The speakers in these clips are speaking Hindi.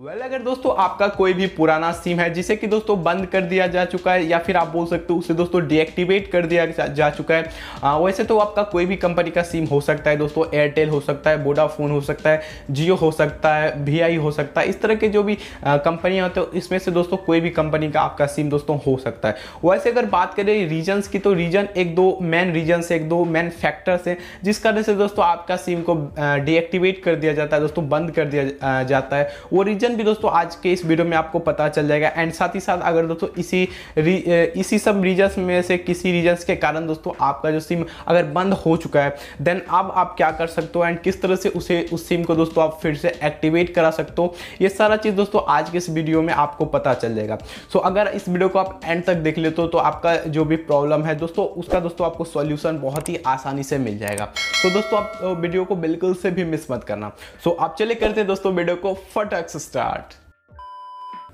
वेल well, अगर दोस्तों आपका कोई भी पुराना सिम है जिसे कि दोस्तों बंद कर दिया जा चुका है या फिर आप बोल सकते हो उसे दोस्तों डीएक्टिवेट कर दिया जा चुका है आ, वैसे तो आपका कोई भी कंपनी का सिम हो सकता है दोस्तों एयरटेल हो सकता है वोडाफोन हो सकता है जियो हो सकता है वी हो सकता है इस तरह के जो भी कंपनियाँ होते हैं तो इसमें से दोस्तों कोई भी कंपनी का आपका सिम दोस्तों हो सकता है वैसे अगर बात करें रीजन्स की तो रीजन एक दो मेन रीजन्स एक दो मेन फैक्टर्स हैं जिस कारण से दोस्तों आपका सिम को डीएक्टिवेट कर दिया जाता है दोस्तों बंद कर दिया जाता है वो रीजन रीजन भी दोस्तों आज के इस वीडियो में आपको पता चल जाएगा एंड साथ ही साथ अगर दोस्तों इसी इसी सब रीजन में से किसी रीजन के कारण दोस्तों आपका जो सिम अगर बंद हो चुका है देन अब आप क्या कर सकते हो एंड किस तरह से उसे उस सिम को दोस्तों आप फिर से एक्टिवेट करा सकते हो ये सारा चीज़ दोस्तों आज के इस वीडियो में आपको पता चल जाएगा सो so, अगर इस वीडियो को आप एंड तक देख लेते हो तो आपका जो भी प्रॉब्लम है दोस्तों उसका दोस्तों आपको सॉल्यूशन बहुत ही आसानी से मिल जाएगा तो so, दोस्तों आप वीडियो को बिल्कुल से भी मिस मत करना सो so, आप चले करते हैं दोस्तों वीडियो को फटक सिस्टम स्टार्ट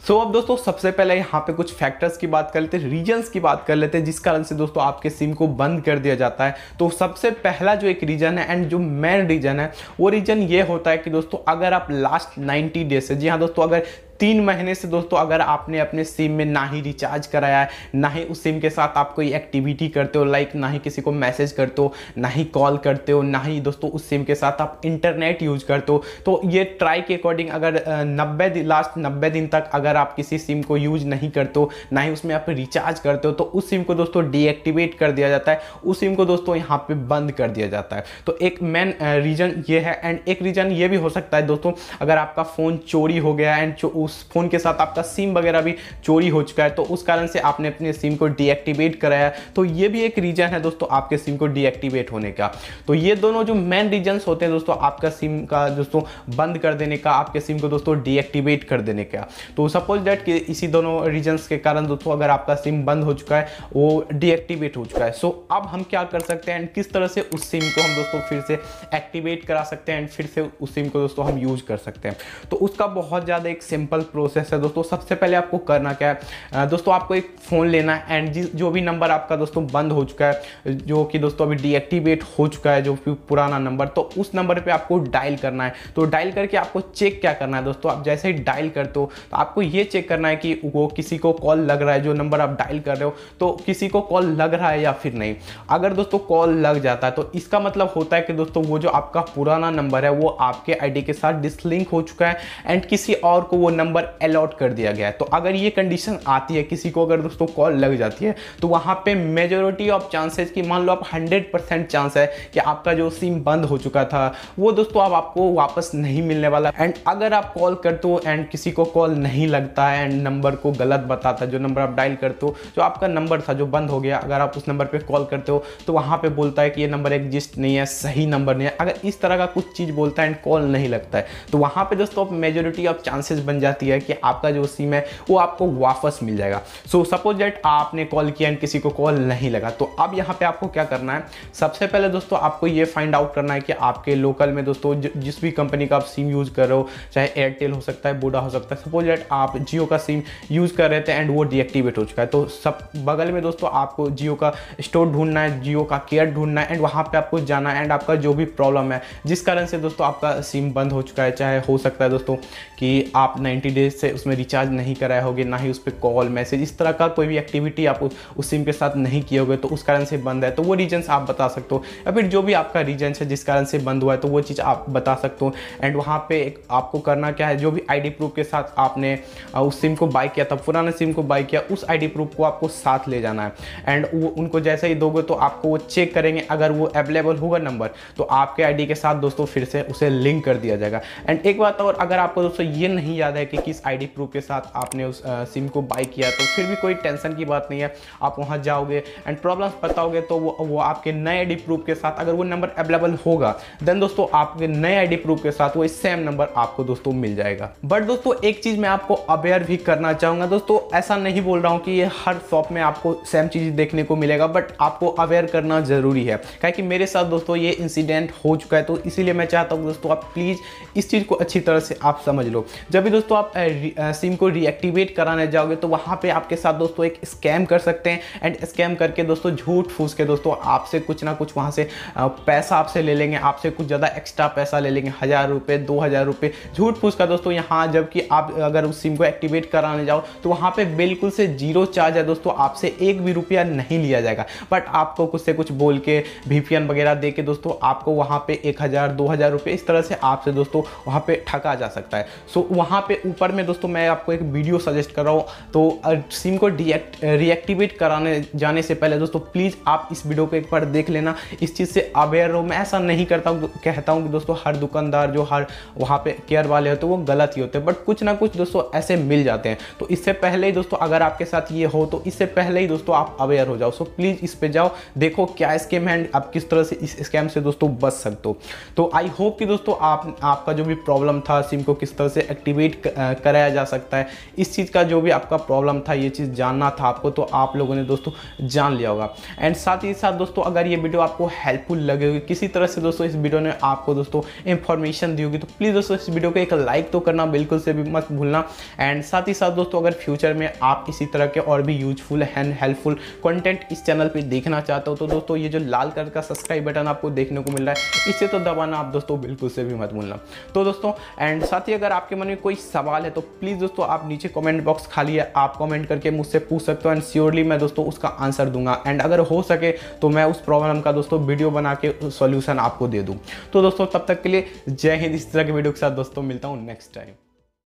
सो so, अब दोस्तों सबसे पहले यहाँ पे कुछ फैक्टर्स की बात कर लेते हैं रीजन्स की बात कर लेते हैं जिस कारण से दोस्तों आपके सिम को बंद कर दिया जाता है तो सबसे पहला जो एक रीजन है एंड जो मेन रीजन है वो रीजन ये होता है कि दोस्तों अगर आप लास्ट 90 डेज से जी हाँ दोस्तों अगर तीन महीने से दोस्तों अगर आपने अपने सिम में ना ही रिचार्ज कराया है ना ही उस सिम के साथ आप कोई एक्टिविटी करते हो लाइक ना ही किसी को मैसेज करते हो ना ही कॉल करते हो ना ही दोस्तों उस सिम के साथ आप इंटरनेट यूज करते हो तो ये ट्राई के अकॉर्डिंग अगर नब्बे लास्ट नब्बे दिन तक अगर आप किसी सिम को यूज नहीं करते हो ना ही उसमें आप रिचार्ज करते हो तो उस सिम को दोस्तों डीएक्टिवेट कर दिया जाता है उस सिम को दोस्तों यहाँ पर बंद कर दिया जाता है तो एक मेन रीजन ये है एंड एक रीजन ये भी हो सकता है दोस्तों अगर आपका फ़ोन चोरी हो गया एंड उस फ़ोन के साथ आपका सिम वगैरह भी चोरी हो चुका है तो उस कारण से आपने अपने सिम को डीएक्टिवेट कराया तो ये भी एक रीज़न है दोस्तों आपके सिम को डीएक्टिवेट होने का तो ये दोनों जो मेन रीजन होते हैं दोस्तों आपका सिम का दोस्तों बंद कर देने का आपके सिम को दोस्तों डीएक्टिवेट कर देने का तो सपोज डेट कि इसी दोनों रीजन के कारण दोस्तों अगर आपका सिम बंद हो चुका है वो डीएक्टिवेट हो चुका है सो अब हम क्या कर सकते हैं किस तरह से उस सिम को हम दोस्तों फिर से एक्टिवेट करा सकते हैं एंड फिर से उस सिम को दोस्तों हम यूज कर सकते हैं तो उसका बहुत ज़्यादा एक सिंपल सिंपल प्रोसेस है दोस्तों सबसे पहले आपको करना क्या है दोस्तों आपको एक फ़ोन लेना है एंड जो भी नंबर आपका दोस्तों बंद हो चुका है जो कि दोस्तों अभी डीएक्टिवेट हो चुका है जो पुराना नंबर तो उस नंबर पर आपको डायल करना है तो डायल करके आपको चेक क्या करना है दोस्तों आप जैसे ही डायल करते हो तो आपको ये चेक करना है कि वो किसी को कॉल लग रहा है जो नंबर आप डायल कर रहे हो तो किसी को कॉल लग रहा है या फिर नहीं अगर दोस्तों कॉल लग जाता है तो इसका मतलब होता है कि दोस्तों वो जो आपका पुराना नंबर है वो आपके आईडी के साथ डिसलिंक हो चुका है एंड किसी और को वो नंबर नंबर अलॉट कर दिया गया है तो अगर ये कंडीशन आती है किसी को अगर दोस्तों कॉल लग जाती है तो वहाँ पे मेजोरिटी ऑफ चांसेस कि मान लो आप 100 परसेंट चांस है कि आपका जो सिम बंद हो चुका था वो दोस्तों अब आप आपको वापस नहीं मिलने वाला एंड अगर आप कॉल करते हो एंड किसी को कॉल नहीं लगता है एंड नंबर को गलत बताता जो नंबर आप डायल करते हो जो आपका नंबर था जो बंद हो गया अगर आप उस नंबर पर कॉल करते हो तो वहाँ पर बोलता है कि ये नंबर एग्जिस्ट नहीं है सही नंबर नहीं है अगर इस तरह का कुछ चीज़ बोलता है एंड कॉल नहीं लगता है तो वहाँ पर दोस्तों आप मेजोरिटी ऑफ चांसेस बन जाते जाती है कि आपका जो सिम है वो आपको वापस मिल जाएगा सो सपोज डेट आपने कॉल किया एंड किसी को कॉल नहीं लगा तो अब यहाँ पे आपको क्या करना है सबसे पहले दोस्तों आपको ये फाइंड आउट करना है कि आपके लोकल में दोस्तों जिस भी कंपनी का आप सिम यूज़ कर रहे हो चाहे एयरटेल हो सकता है बूडा हो सकता है सपोज डेट आप जियो का सिम यूज़ कर रहे थे एंड वो डीएक्टिवेट हो चुका है तो सब बगल में दोस्तों आपको जियो का स्टोर ढूंढना है जियो का केयर ढूंढना है एंड वहाँ पर आपको जाना है एंड आपका जो भी प्रॉब्लम है जिस कारण से दोस्तों आपका सिम बंद हो चुका है चाहे हो सकता है दोस्तों कि आप 90 90 डेज से उसमें रिचार्ज नहीं कराए होगे ना ही उस पर कॉल मैसेज इस तरह का कोई भी एक्टिविटी आप उस सिम के साथ नहीं किए होगे तो उस कारण से बंद है तो वो रीजन्स आप बता सकते हो या फिर जो भी आपका रीजन्स है जिस कारण से बंद हुआ है तो वो चीज़ आप बता सकते हो एंड वहाँ पर आपको करना क्या है जो भी आई प्रूफ के साथ आपने उस सिम को बाई किया था पुराना सिम को बाई किया उस आई प्रूफ को आपको साथ ले जाना है एंड वो उनको जैसे ही दोगे तो आपको वो चेक करेंगे अगर वो अवेलेबल होगा नंबर तो आपके आईडी के साथ दोस्तों फिर से उसे लिंक कर दिया जाएगा एंड एक बात और अगर आपको दोस्तों ये नहीं याद है कि कि किस आईडी प्रूफ के साथ आपने उस सिम को बाई किया तो फिर भी कोई टेंशन की बात नहीं है आप वहाँ जाओगे एंड प्रॉब्लम्स बताओगे तो वो वो आपके नए आईडी प्रूफ के साथ अगर वो नंबर अवेलेबल होगा देन दोस्तों आपके नए आईडी प्रूफ के साथ वो सेम नंबर आपको दोस्तों मिल जाएगा बट दोस्तों एक चीज़ मैं आपको अवेयर भी करना चाहूँगा दोस्तों ऐसा नहीं बोल रहा हूँ कि ये हर शॉप में आपको सेम चीज़ देखने को मिलेगा बट आपको अवेयर करना ज़रूरी है क्या कि मेरे साथ दोस्तों ये इंसिडेंट हो चुका है तो इसीलिए मैं चाहता हूँ दोस्तों आप प्लीज़ इस चीज़ को अच्छी तरह से आप समझ लो जब भी दोस्तों आप सिम को रीएक्टिवेट कराने जाओगे तो वहाँ पे आपके साथ दोस्तों एक स्कैम कर सकते हैं एंड स्कैम करके दोस्तों झूठ फूस के दोस्तों आपसे कुछ ना कुछ वहाँ से पैसा आपसे ले लेंगे आपसे कुछ ज़्यादा एक्स्ट्रा पैसा ले लेंगे हज़ार रुपये दो हज़ार रुपये झूठ फूस का दोस्तों यहाँ जबकि आप अगर उस सिम को एक्टिवेट कराने जाओ तो वहाँ पर बिल्कुल से जीरो चार्ज है दोस्तों आपसे एक भी रुपया नहीं लिया जाएगा बट आपको कुछ से कुछ बोल के वी वगैरह दे के दोस्तों आपको वहाँ पर एक हज़ार दो हज़ार रुपये इस तरह से आपसे दोस्तों वहाँ पर ठका जा सकता है सो वहाँ पर ऊपर में दोस्तों मैं आपको एक वीडियो सजेस्ट कर रहा हूँ तो सिम को डिएक्ट रिएक्टिवेट कराने जाने से पहले दोस्तों प्लीज़ आप इस वीडियो को एक बार देख लेना इस चीज़ से अवेयर रहो मैं ऐसा नहीं करता हूँ कहता हूँ कि दोस्तों हर दुकानदार जो हर वहाँ पे केयर वाले होते वो गलत ही होते हैं बट कुछ ना कुछ दोस्तों ऐसे मिल जाते हैं तो इससे पहले ही दोस्तों अगर आपके साथ ये हो तो इससे पहले ही दोस्तों आप अवेयर हो जाओ सो प्लीज़ इस पर जाओ देखो क्या स्कैम है आप किस तरह से इस स्कैम से दोस्तों बच सकते हो तो आई होप कि दोस्तों आप आपका जो भी प्रॉब्लम था सिम को किस तरह से एक्टिवेट कराया जा सकता है इस चीज़ का जो भी आपका प्रॉब्लम था ये चीज़ जानना था आपको तो आप लोगों ने दोस्तों जान लिया होगा एंड साथ ही साथ दोस्तों अगर ये वीडियो आपको हेल्पफुल लगे होगी किसी तरह से दोस्तों इस वीडियो ने आपको दोस्तों इन्फॉर्मेशन दी होगी तो प्लीज़ दोस्तों इस वीडियो को एक लाइक तो करना बिल्कुल से भी मत भूलना एंड साथ ही साथ दोस्तों अगर फ्यूचर में आप इसी तरह के और भी यूजफुल एंड हेल्पफुल कंटेंट इस चैनल पे देखना चाहते हो तो दोस्तों ये जो लाल कलर का सब्सक्राइब बटन आपको देखने को मिल रहा है इसे तो दबाना आप दोस्तों बिल्कुल से भी मत भूलना तो दोस्तों एंड साथ ही अगर आपके मन में कोई सवाल सवाल है तो प्लीज़ दोस्तों आप नीचे कमेंट बॉक्स खाली है आप कमेंट करके मुझसे पूछ सकते हो एंड श्योरली मैं दोस्तों उसका आंसर दूंगा एंड अगर हो सके तो मैं उस प्रॉब्लम का दोस्तों वीडियो बना के सोल्यूशन आपको दे दूँ तो दोस्तों तब तक के लिए जय हिंद इस तरह के वीडियो के साथ दोस्तों मिलता हूँ नेक्स्ट टाइम